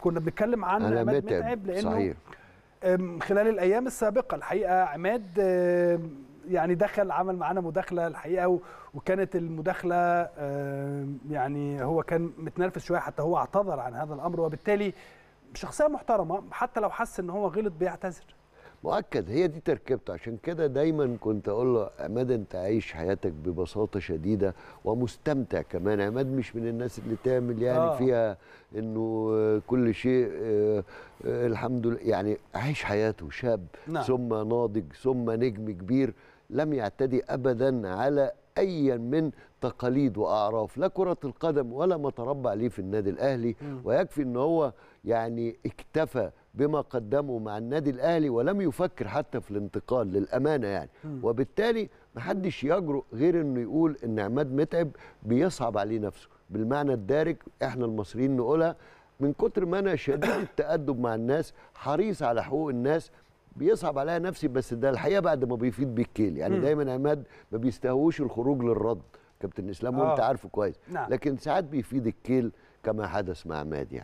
كنا بنتكلم عن عماد متعب, لانه صحيح. خلال الايام السابقه الحقيقه عماد يعني دخل عمل معانا مداخله الحقيقه وكانت المداخله يعني هو كان متنرفز شويه حتى هو اعتذر عن هذا الامر وبالتالي شخصيه محترمه حتى لو حس ان هو غلط بيعتذر مؤكد هي دي تركيبته عشان كده دايما كنت اقول له عماد انت عايش حياتك ببساطه شديده ومستمتع كمان عماد مش من الناس اللي تعمل يعني آه. فيها انه كل شيء آه، الحمد لله يعني عايش حياته شاب نعم. ثم ناضج ثم نجم كبير لم يعتدي ابدا على أيا من تقاليد وأعراف لا كرة القدم ولا ما تربى عليه في النادي الأهلي ويكفي أن هو يعني اكتفى بما قدمه مع النادي الاهلي ولم يفكر حتى في الانتقال للامانه يعني وبالتالي وبالتالي محدش يجرؤ غير انه يقول ان عماد متعب بيصعب عليه نفسه بالمعنى الدارج احنا المصريين نقولها من كتر ما انا شديد التادب مع الناس حريص على حقوق الناس بيصعب عليا نفسي بس ده الحقيقه بعد ما بيفيد بالكيل يعني م. دايما عماد ما بيستهوش الخروج للرد كابتن اسلام وانت آه. عارفه كويس نعم. لكن ساعات بيفيد الكيل كما حدث مع عماد يعني